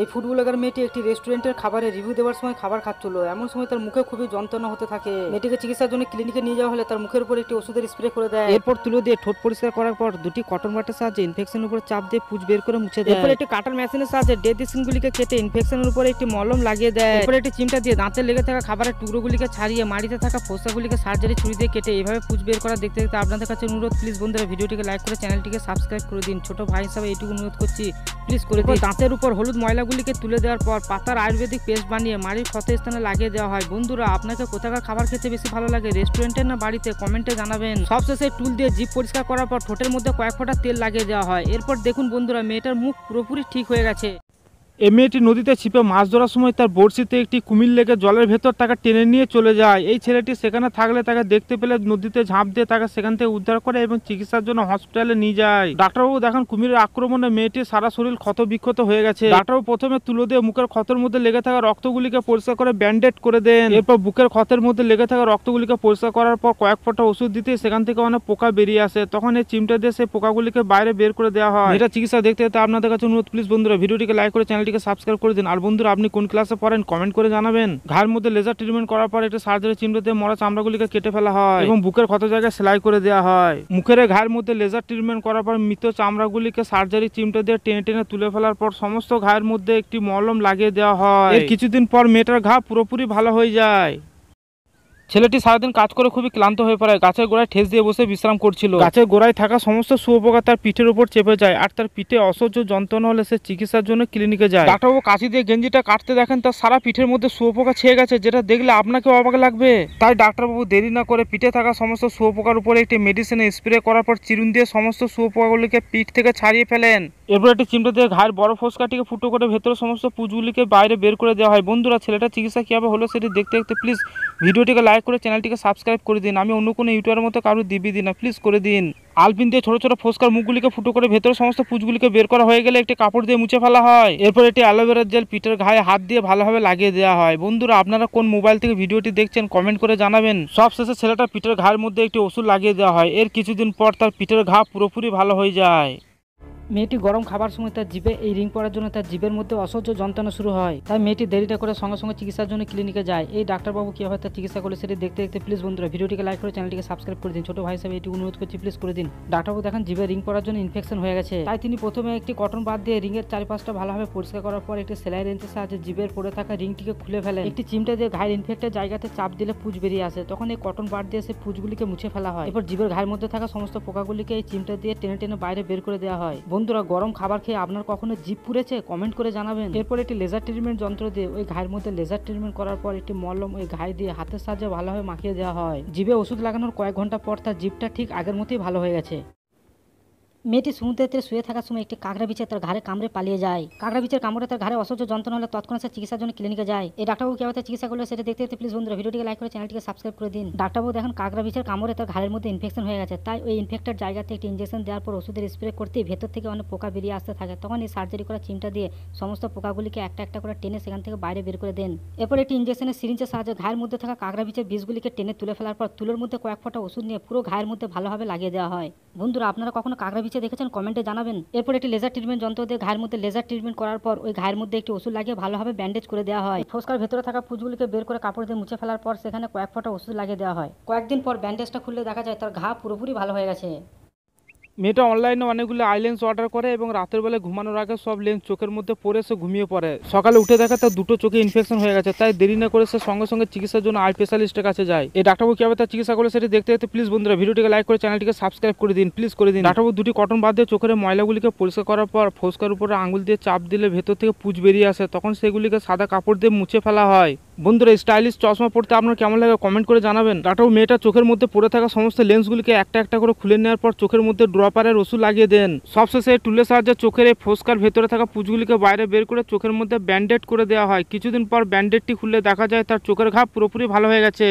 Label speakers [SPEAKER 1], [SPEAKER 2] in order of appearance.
[SPEAKER 1] এই food blogger মেয়েটি একটি রেস্টুরেন্টের খাবারের রিভিউ দেওয়ার সময় খাবার খাচ্ছিল এমন সময় তার মুখে খুবই যন্ত্রণা হতে থাকে মেয়েটিকে চিকিৎসার জন্য ক্লিনিকে নিয়ে যাওয়া হলে তার মুখের উপর একটি ওষুধের স্প্রে করে দেয় এরপর তুলো দিয়ে ঠোঁট পরিষ্কার করার পর দুটি কটন বাটের সাহায্যে ইনফেকশনের উপর চাপ দিয়ে পুজ বের করে মুছে দেয় এরপর একটি কাটার মেশিনের সাহায্যে ডেড স্কিনগুলিকে কেটে ইনফেকশনের উপর একটি মলম লাগিয়ে দেয় এরপর একটি চিমটা দিয়ে দাঁতে লেগে থাকা খাবারের টুকরোগুলিকে ছাড়িয়ে মাটিতে থাকা ফোসাগুলিকে সার্জারি ছুরি দিয়ে কেটে এভাবে পুজ বের করা দেখতে দেখতে আপনাদের কাছে অনুরোধ প্লিজ বন্ধুরা ভিডিওটিকে লাইক করে চ্যানেলটিকে সাবস্ক্রাইব করে দিন ছোট ভাই হিসাবে এইটুকু অনুরোধ করছি প্লিজ করে দিন দাঁতের উপর হলুদ ময়লা পাতাগুলিকে তুলে দেওয়ার পর পাতার আয়ুর্বেদিক পেস্ট বানিয়ে মাড়ির ক্ষতস্থানে লাগিয়ে দেওয়া হয় বন্ধুরা আপনাকে কোথাকার খাবার খেতে বেশি ভালো লাগে রেস্টুরেন্টে না বাড়িতে কমেন্টে জানাবেন সবশেষে টুল দিয়ে জিপ পরিষ্কার করার পর ঠোঁটের মধ্যে কয়েক ফোঁটা তেল লাগিয়ে দেওয়া হয় এরপর দেখুন বন্ধুরা মেয়েটার মুখ পুরোপুরি ঠিক হয়ে গেছে
[SPEAKER 2] এই মেয়েটি নদীতে ছিপে মাছ ধরার সময় তার বড়শিতে একটি কুমির লেগে জলের ভেতর তাকে টেনে নিয়ে চলে যায় এই ছেলেটি সেখানে থাকলে তাকে দেখতে পেলে নদীতে ঝাঁপ দিয়ে তাকে সেখান থেকে উদ্ধার করে এবং চিকিৎসার জন্য হসপিটালে নিয়ে যায় ডাক্তারবাবু দেখেন কুমিরের আক্রমণে মেয়েটির সারা শরীর ক্ষত বিক্ষত হয়ে গেছে ডাক্তারবাবু প্রথমে তুলো দিয়ে মুখের ক্ষতের মধ্যে লেগে থাকা রক্তগুলিকে পরিষ্কার করে ব্যান্ডেড করে দেন এরপর বুকের ক্ষতের মধ্যে লেগে থাকা রক্তগুলিকে পরিষ্কার করার পর কয়েক ফোঁটা ওষুধ দিতে সেখান থেকে অনেক পোকা বেরিয়ে আসে তখন এই চিমটা দিয়ে সেই পোকাগুলিকে বাইরে বের করে দেওয়া হয় এটা চিকিৎসা দেখতে আপনাদের কাছে অনুরোধ প্লিজ বন্ধুরা ভিডিওটিকে লাইক করে চ্যানেল চ্যানেলটিকে সাবস্ক্রাইব করে দিন আর বন্ধুরা আপনি কোন ক্লাসে পড়েন কমেন্ট করে জানাবেন ঘাড়ের মধ্যে লেজার ট্রিটমেন্ট করার পর একটা সার্জারি দিয়ে মরা চামড়াগুলিকে কেটে ফেলা হয় এবং বুকের ক্ষত জায়গায় সেলাই করে দেওয়া হয় মুখের ঘাড়ের মধ্যে লেজার ট্রিটমেন্ট করার পর মৃত চামড়াগুলিকে সার্জারি চিমটে দিয়ে টেনে টেনে তুলে ফেলার পর সমস্ত ঘায়ের মধ্যে একটি মলম লাগিয়ে দেওয়া হয় এর কিছুদিন পর মেয়েটার ঘা পুরোপুরি ভালো হয়ে যায় ছেলেটি সারাদিন কাজ করে খুবই ক্লান্ত হয়ে পড়ে গাছের গোড়ায় ঠেস দিয়ে বসে বিশ্রাম করছিল গাছের গোড়ায় থাকা সমস্ত সুপোকা তার পিঠের উপর চেপে যায় আর তার পিঠে অসহ্য যন্ত্রণা হলে সে চিকিৎসার জন্য ক্লিনিকে যায় ডাক্তারবাবু কাশি দিয়ে গেঞ্জিটা কাটতে দেখেন তার সারা পিঠের মধ্যে সুপোকা ছেয়ে গেছে যেটা দেখলে আপনাকে অবাক লাগবে তাই ডাক্তারবাবু দেরি না করে পিঠে থাকা সমস্ত সুপোকার উপরে একটি মেডিসিন স্প্রে করার পর চিরুন দিয়ে সমস্ত সুপোকাগুলিকে পিঠ থেকে ছাড়িয়ে ফেলেন এরপর একটি চিমটে দিয়ে ঘায়ের বড় ফোসকাটিকে ফুটো করে ভেতরে সমস্ত পুজগুলিকে বাইরে বের করে দেওয়া হয় বন্ধুরা ছেলেটা চিকিৎসা কীভাবে হলো সেটি দেখতে দেখতে প্লিজ ভিডিওটিকে লাইক দয়া করে চ্যানেলটিকে সাবস্ক্রাইব করে দিন আমি অন্য কোনো ইউটিউবের মতো কারো দিবি দিন না প্লিজ করে দিন আলপিন দিয়ে ছোটো ছোটো ফোসকার মুখগুলিকে ফুটো করে ভেতরে সমস্ত পুজগুলিকে বের করা হয়ে গেলে একটি কাপড় দিয়ে মুছে ফেলা হয় এরপর এটি অ্যালোভেরার জেল পিঠের ঘায়ে হাত দিয়ে ভালোভাবে লাগিয়ে দেওয়া হয় বন্ধুরা আপনারা কোন মোবাইল থেকে ভিডিওটি দেখছেন কমেন্ট করে জানাবেন সব শেষে ছেলেটা পিঠের ঘায়ের মধ্যে একটি ওষুধ লাগিয়ে দেওয়া হয় এর কিছুদিন পর তার পিঠের ঘা পুরোপুরি ভালো হয়ে যায়
[SPEAKER 1] মেয়েটি গরম খাবার সময় তার জিভে এই রিং পড়ার জন্য তার জিভের মধ্যে অসহ্য যন্ত্রণা শুরু হয় তাই মেয়েটি দেরিটা করে সঙ্গে সঙ্গে চিকিৎসার জন্য ক্লিনিকে যায় এই ডাক্তারবাবু কীভাবে তার চিকিৎসা করে সেটি দেখতে দেখতে প্লিজ বন্ধুরা ভিডিওটিকে লাইক করে চ্যানেলটিকে সাবস্ক্রাইব করে দিন ছোট ভাই হিসাবে এটি অনুরোধ করছি প্লিজ করে দিন ডাক্তারবাবু দেখেন জিভে রিং পড়ার জন্য ইনফেকশন হয়ে গেছে তাই তিনি প্রথমে একটি কটন বাদ দিয়ে রিংয়ের চারিপাশটা ভালোভাবে পরিষ্কার করার পর একটি সেলাই রেঞ্চের সাহায্যে জিভের পড়ে থাকা রিংটিকে খুলে ফেলে একটি চিমটা দিয়ে ঘায়ের ইনফেক্টের জায়গাতে চাপ দিলে পুজ বেরিয়ে আসে তখন এই কটন বাদ দিয়ে সে পুজগুলিকে মুছে ফেলা হয় এরপর জিভের ঘায়ের মধ্যে থাকা সমস্ত পোকাগুলিকে এই চিমটা দিয়ে টেনে টেনে বাইরে বের করে দেওয়া হয় বন্ধুরা গরম খাবার খেয়ে আপনার কখনো জিভ পুড়েছে কমেন্ট করে জানাবেন এরপর একটি লেজার ট্রিটমেন্ট যন্ত্র দিয়ে ওই ঘায়ের মধ্যে লেজার ট্রিটমেন্ট করার পর একটি মলম ওই ঘায়ে দিয়ে হাতের সাহায্যে ভালোভাবে মাখিয়ে দেওয়া হয় জিভে ওষুধ লাগানোর কয়েক ঘন্টা পর তার জিভটা ঠিক আগের মতোই ভালো হয়ে গেছে
[SPEAKER 3] মেয়েটি সমুদ্রেতে শুয়ে থাকার সময় একটি কাঁকড়া বিচে তার ঘাড়ে কামড়ে পালিয়ে যায় কাঁকড়া বিচের কামড়ে তার ঘাড়ে অসহ্য যন্ত্রণা হলে তৎক্ষণাৎ সে চিকিৎসার জন্য ক্লিনিকে যায় এই ডাক্তারবাবু কেউ চিকিৎসা করলে সেটা দেখতে দেখতে প্লিজ বন্ধুরা ভিডিওটিকে লাইক করে চ্যানেলটিকে সাবস্ক্রাইব করে দিন ডাক্তারবাবু দেখুন কাঁকড়া বিচার কামড়ে তার ঘরের মধ্যে ইনফেকশন হয়ে গেছে তাই ওই ইনফেক্টেড জায়গাতে একটি ইঞ্জেকশন দেওয়ার পর ওষুধের স্প্রে করতে ভেতর থেকে অনেক পোকা বেরিয়ে আসতে থাকে তখন এই সার্জারি করা চিমটা দিয়ে সমস্ত পোকাগুলিকে একটা একটা করে টেনে সেখান থেকে বাইরে বের করে দেন এরপর একটি ইঞ্জেকশনের সিরিঞ্জের সাহায্যে ঘায়ের মধ্যে থাকা কাঁকড়া বিছের বীজগুলিকে টেনে তুলে ফেলার পর তুলোর মধ্যে কয়েক ফোটা ওষুধ নিয়ে পুরো ঘায়ের মধ্যে ভালোভাবে লাগিয়ে দেওয়া হয় বন্ধুরা আপনারা কখনো কাঁকড়া হয়েছে দেখেছেন কমেন্টে জানাবেন এরপর একটি লেজার ট্রিটমেন্ট যন্ত্র দিয়ে ঘায়ের মধ্যে লেজার ট্রিটমেন্ট করার পর ওই ঘায়ের মধ্যে একটি ওষুধ লাগিয়ে ভালোভাবে ব্যান্ডেজ করে দেওয়া হয় ফোসকার ভেতরে থাকা পুজগুলিকে বের করে কাপড় দিয়ে মুছে ফেলার পর সেখানে কয়েক ফোটা ওষুধ লাগিয়ে দেওয়া হয় কয়েকদিন পর ব্যান্ডেজটা খুললে দেখা যায় তার ঘা পুরোপুরি ভালো হয়ে গেছে
[SPEAKER 2] মেয়েটা অনলাইনে অনেকগুলো আই লেন্স অর্ডার করে এবং রাতের বেলা ঘুমানোর আগে সব লেন্স চোখের মধ্যে পরে সে ঘুমিয়ে পড়ে সকালে উঠে দেখা তার দুটো চোখে ইনফেকশন হয়ে গেছে তাই দেরি না করে সে সঙ্গে সঙ্গে চিকিৎসার জন্য আই স্পেশালিস্টের কাছে যায় এই ডাক্তারবাবু কীভাবে তার চিকিৎসা করে সেটি দেখতে দেখতে প্লিজ বন্ধুরা ভিডিওটিকে লাইক করে চ্যানেলটিকে সাবস্ক্রাইব করে দিন প্লিজ করে দিন ডাক্তারবাবু দুটি কটন বাদ দিয়ে চোখের ময়লাগুলিকে পরিষ্কার করার পর ফোসকার উপরে আঙুল দিয়ে চাপ দিলে ভেতর থেকে পুজ বেরিয়ে আসে তখন সেগুলিকে সাদা কাপড় দিয়ে মুছে ফেলা হয় বন্ধুরা স্টাইলিশ চশমা পড়তে আপনার কেমন লাগে কমেন্ট করে জানাবেন টাটাও মেয়েটা চোখের মধ্যে পড়ে থাকা সমস্ত লেন্সগুলিকে একটা একটা করে খুলে নেওয়ার পর চোখের মধ্যে ড্রপারের ওষুধ লাগিয়ে দেন সবশেষে টুলের সাহায্যে চোখের এই ফোসকার ভেতরে থাকা পুঁজগুলিকে বাইরে বের করে চোখের মধ্যে ব্যান্ডেড করে দেওয়া হয় কিছুদিন পর ব্যান্ডেডটি খুলে দেখা যায় তার চোখের ঘা পুরোপুরি ভালো হয়ে গেছে